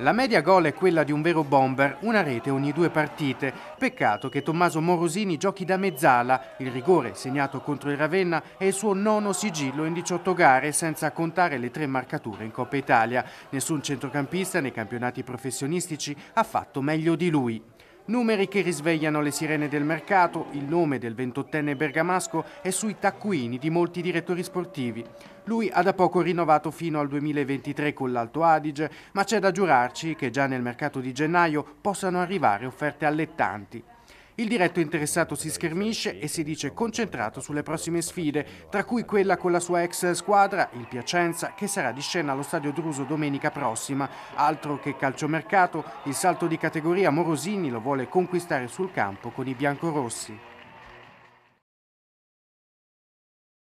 La media gol è quella di un vero bomber, una rete ogni due partite. Peccato che Tommaso Morosini giochi da mezzala, il rigore segnato contro il Ravenna è il suo nono sigillo in 18 gare, senza contare le tre marcature in Coppa Italia. Nessun centrocampista nei campionati professionistici ha fatto meglio di lui. Numeri che risvegliano le sirene del mercato, il nome del ventottenne bergamasco è sui taccuini di molti direttori sportivi. Lui ha da poco rinnovato fino al 2023 con l'Alto Adige, ma c'è da giurarci che già nel mercato di gennaio possano arrivare offerte allettanti. Il diretto interessato si schermisce e si dice concentrato sulle prossime sfide, tra cui quella con la sua ex squadra, il Piacenza, che sarà di scena allo stadio Druso domenica prossima. Altro che calciomercato, il salto di categoria Morosini lo vuole conquistare sul campo con i biancorossi.